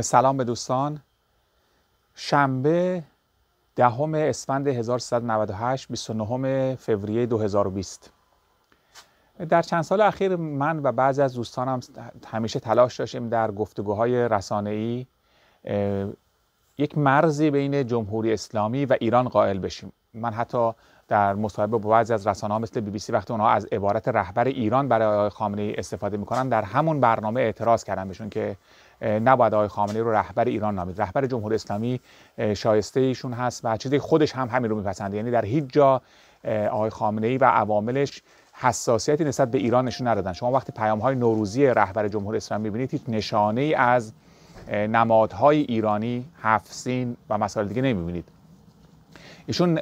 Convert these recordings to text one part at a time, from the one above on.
سلام به دوستان شنبه دهم اسفند 1398 29 فوریه 2020 در چند سال اخیر من و بعضی از دوستانم همیشه تلاش داشتیم در گفتگوهای رسانه‌ای یک مرزی بین جمهوری اسلامی و ایران قائل بشیم من حتی در مصاحبه با بعضی از رسانه مثل بی بی سی وقتی اونها از عبارت رهبر ایران برای خامنه ای استفاده میکنن در همون برنامه اعتراض کردم بهشون که نباید آقای خامنه‌ای رو رهبر ایران نامید رهبر جمهوری اسلامی شایسته ایشون هست و چیزی خودش هم همین رو میپسنده یعنی در هیچ جا آقای خامنه‌ای و عواملش حساسیتی نسبت به ایران نشون ندادن شما وقتی پیام های نوروزی رهبر جمهوری اسلامی میبینید هیچ نشانه ای از نمادهای ایرانی حفظین و مسائل دیگه نمیبینید ایشون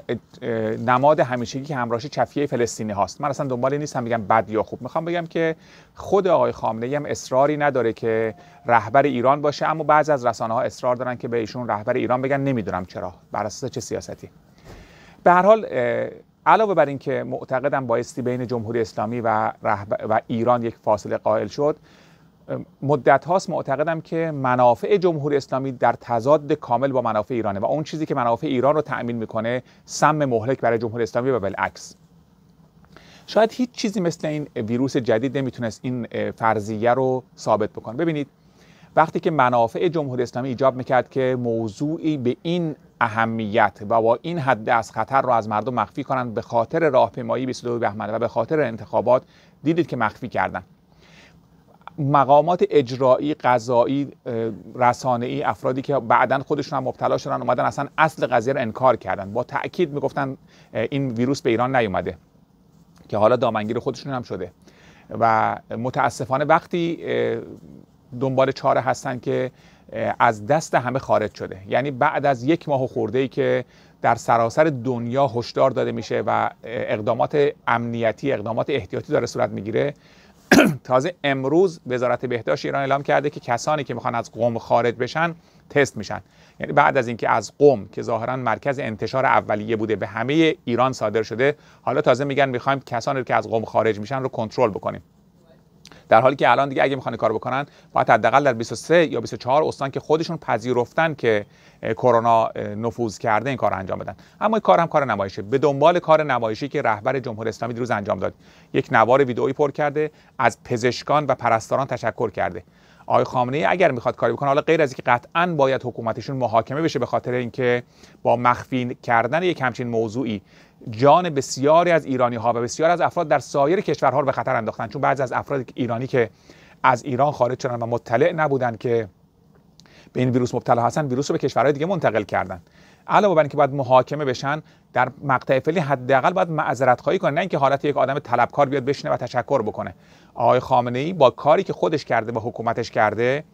نماد همیشگی که همراهش چفیه فلسطینی هاست من اصلا دنبالی نیستم بگم بد یا خوب میخوام بگم که خود آقای خامنه هم اصراری نداره که رهبر ایران باشه اما بعضی از رسانه ها اصرار دارن که به ایشون رهبر ایران بگن نمیدونم چرا بر اساس چه سیاستی به هر حال علاوه بر اینکه معتقدم بایستی بین جمهوری اسلامی و, و ایران یک فاصله قائل شد مدت هاست معتقدم که منافع جمهوری اسلامی در تضاد کامل با منافع ایرانه و اون چیزی که منافع ایران رو تأمین میکنه سم مهلک برای جمهوری اسلامی و بالعکس شاید هیچ چیزی مثل این ویروس جدید نمیتونست این فرضیه رو ثابت بکنه ببینید وقتی که منافع جمهوری اسلامی ایجاب میکرد که موضوعی به این اهمیت و با این حد از خطر رو از مردم مخفی کنند به خاطر راهپیمایی 22 بهمن و به خاطر انتخابات دیدید که مخفی کردن مقامات اجرایی قضایی رسانه ای افرادی که بعدا خودشون هم مبتلا شدن اومدن اصلا اصل قضیه رو انکار کردن با تاکید میگفتن این ویروس به ایران نیومده که حالا دامنگیر خودشون هم شده و متاسفانه وقتی دنبال چاره هستن که از دست همه خارج شده یعنی بعد از یک ماه خورده ای که در سراسر دنیا هشدار داده میشه و اقدامات امنیتی اقدامات احتیاطی داره صورت میگیره تازه امروز وزارت بهداشت ایران اعلام کرده که کسانی که میخوان از قوم خارج بشن تست میشن یعنی بعد از اینکه از قوم که ظاهرا مرکز انتشار اولیه بوده به همه ایران صادر شده حالا تازه میگن میخوایم کسانی که از قوم خارج میشن رو کنترل بکنیم در حالی که الان دیگه اگه میخوان کار بکنن باید حداقل در 23 یا 24 استان که خودشون پذیرفتن که کرونا نفوذ کرده این کار انجام بدن اما این کار هم کار نمایشه به دنبال کار نمایشی که رهبر جمهوری اسلامی دیروز انجام داد یک نوار ویدئویی پر کرده از پزشکان و پرستاران تشکر کرده آقای خامنه ای اگر میخواد کاری بکنه حالا غیر از اینکه قطعا باید حکومتشون محاکمه بشه به خاطر اینکه با مخفی کردن یک همچین موضوعی جان بسیاری از ایرانی ها و بسیار از افراد در سایر کشورها رو به خطر انداختن چون بعضی از افراد ایرانی که از ایران خارج شدن و مطلع نبودن که به این ویروس مبتلا هستن ویروس رو به کشورهای دیگه منتقل کردن علاوه بر اینکه باید محاکمه بشن در مقطع فعلی حداقل باید معذرت خواهی کنه نه اینکه حالت یک آدم طلبکار بیاد بشینه و تشکر بکنه آقای خامنه ای با کاری که خودش کرده و حکومتش کرده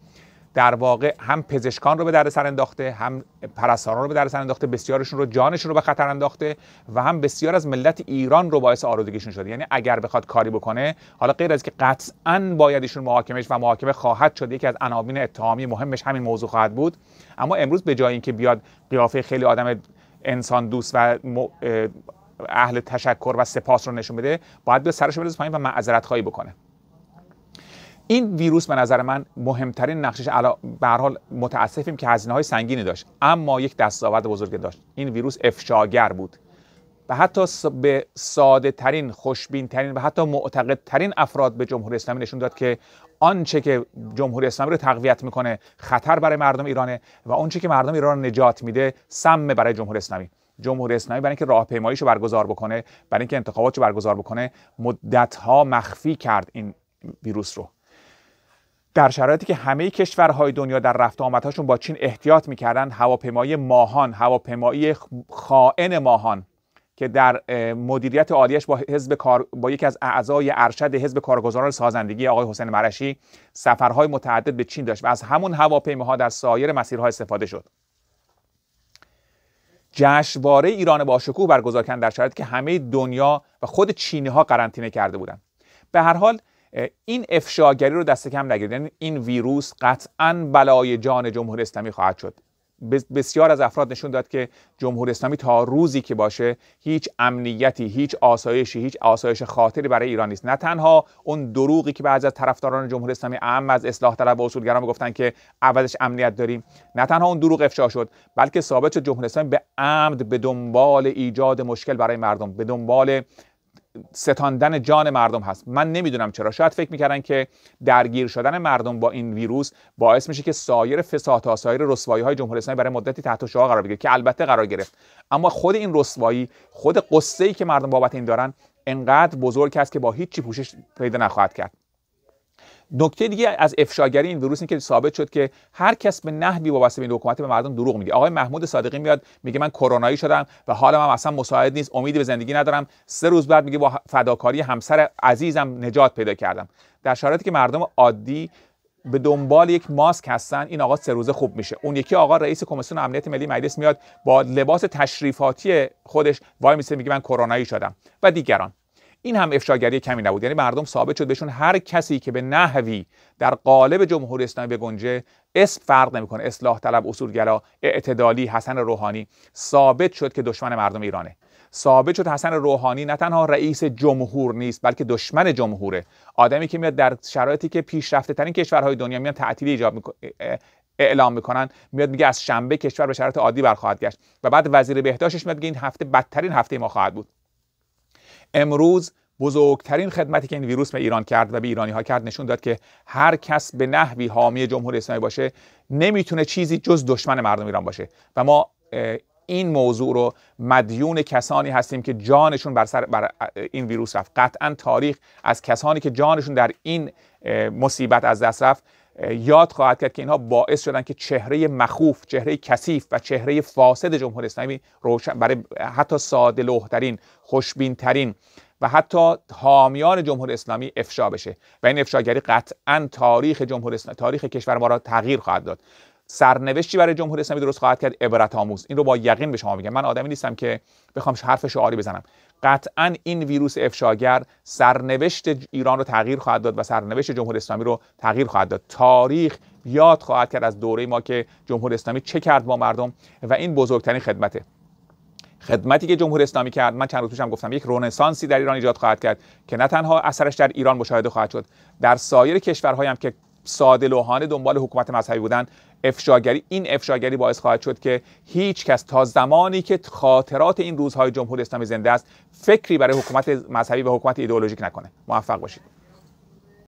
در واقع هم پزشکان رو به سر انداخته هم پرستاران رو به دردسر انداخته بسیارشون رو جانشون رو به خطر انداخته و هم بسیار از ملت ایران رو باعث آلودگیشون شده یعنی اگر بخواد کاری بکنه حالا غیر از که قطعا باید ایشون و محاکمه خواهد شد یکی از عناوین اتهامی مهمش همین موضوع خواهد بود اما امروز به جای اینکه بیاد قیافه خیلی آدم انسان دوست و اهل تشکر و سپاس رو نشون بده باید به سرش بریز پایین و معذرت خواهی بکنه این ویروس به نظر من مهمترین نقشش به حال متاسفیم که هزینه های سنگینی داشت اما یک دستاورد بزرگ داشت این ویروس افشاگر بود و حتی به ساده ترین خوشبین ترین و حتی معتقد ترین افراد به جمهوری اسلامی نشون داد که آنچه که جمهوری اسلامی رو تقویت میکنه خطر برای مردم ایرانه و آنچه که مردم ایران نجات میده سم برای جمهوری اسلامی جمهوری اسلامی برای اینکه راهپیماییشو برگزار بکنه برای اینکه انتخاباتشو برگزار بکنه مدت ها مخفی کرد این ویروس رو در شرایطی که همه کشورهای دنیا در رفت آمدهاشون با چین احتیاط میکردن هواپیمایی ماهان هواپیمایی خائن ماهان که در مدیریت عالیش با حزب کار با یکی از اعضای ارشد حزب کارگزاران سازندگی آقای حسین مرشی سفرهای متعدد به چین داشت و از همون هواپیماها در سایر مسیرها استفاده شد جشنواره ایران با شکوه برگزار کردن در شرایطی که همه دنیا و خود چینی ها قرنطینه کرده بودند به هر حال این افشاگری رو دست کم نگیرید یعنی این ویروس قطعا بلای جان جمهوری اسلامی خواهد شد بسیار از افراد نشون داد که جمهوری اسلامی تا روزی که باشه هیچ امنیتی هیچ آسایشی هیچ آسایش خاطری برای ایران نیست نه تنها اون دروغی که بعضی از طرفداران جمهوری اسلامی اعم از اصلاح طلب و اصولگرا گفتن که اولش امنیت داریم نه تنها اون دروغ افشا شد بلکه ثابت شد جمهوری اسلامی به عمد به دنبال ایجاد مشکل برای مردم به دنبال ستاندن جان مردم هست من نمیدونم چرا شاید فکر میکردن که درگیر شدن مردم با این ویروس باعث میشه که سایر فسادها سایر رسوایی های جمهوری اسلامی برای مدتی تحت شها قرار بگیره که البته قرار گرفت اما خود این رسوایی خود قصه ای که مردم بابت این دارن انقدر بزرگ است که با هیچ پوشش پیدا نخواهد کرد نکته دیگه از افشاگری این ویروس این که ثابت شد که هر کس به نحوی وابسته به این حکومت به مردم دروغ میگه آقای محمود صادقی میاد میگه من کرونایی شدم و حال هم اصلا مساعد نیست امیدی به زندگی ندارم سه روز بعد میگه با فداکاری همسر عزیزم نجات پیدا کردم در شرایطی که مردم عادی به دنبال یک ماسک هستن این آقا سه روزه خوب میشه اون یکی آقا رئیس کمیسیون امنیت ملی مجلس میاد با لباس تشریفاتی خودش وای میسه میگه من کرونایی شدم و دیگران این هم افشاگری کمی نبود یعنی مردم ثابت شد بهشون هر کسی که به نحوی در قالب جمهوری اسلامی به گنجه اسم فرق نمیکنه اصلاح طلب اصولگرا اعتدالی حسن روحانی ثابت شد که دشمن مردم ایرانه ثابت شد حسن روحانی نه تنها رئیس جمهور نیست بلکه دشمن جمهوره آدمی که میاد در شرایطی که پیشرفته ترین کشورهای دنیا میان تعطیلی اعلام میکنن میاد میگه از شنبه کشور به شرایط عادی برخواهد گشت و بعد وزیر بهداشتش میاد میگه این هفته بدترین هفته ما خواهد بود امروز بزرگترین خدمتی که این ویروس به ایران کرد و به ایرانی ها کرد نشون داد که هر کس به نحوی حامی جمهوری اسلامی باشه نمیتونه چیزی جز دشمن مردم ایران باشه و ما این موضوع رو مدیون کسانی هستیم که جانشون بر, سر بر این ویروس رفت قطعا تاریخ از کسانی که جانشون در این مصیبت از دست رفت یاد خواهد کرد که اینها باعث شدن که چهره مخوف چهره کثیف و چهره فاسد جمهوری اسلامی روشن برای حتی ساده لوحترین ترین و حتی حامیان جمهوری اسلامی افشا بشه و این افشاگری قطعا تاریخ جمهوری اسلامی تاریخ کشور ما را تغییر خواهد داد سرنوشتی برای جمهوری اسلامی درست خواهد کرد عبرت آموز این رو با یقین به شما میگم من آدمی نیستم که بخوام حرف شعاری بزنم قطعا این ویروس افشاگر سرنوشت ایران رو تغییر خواهد داد و سرنوشت جمهوری اسلامی رو تغییر خواهد داد تاریخ یاد خواهد کرد از دوره ما که جمهوری اسلامی چه کرد با مردم و این بزرگترین خدمته خدمتی که جمهور اسلامی کرد من چند روز پیشم گفتم یک رنسانسی در ایران ایجاد خواهد کرد که نه تنها اثرش در ایران مشاهده خواهد شد در سایر کشورهایی که ساده لوحانه دنبال حکومت مذهبی بودن افشاگری این افشاگری باعث خواهد شد که هیچ کس تا زمانی که خاطرات این روزهای جمهوری اسلامی زنده است فکری برای حکومت مذهبی و حکومت ایدئولوژیک نکنه موفق باشید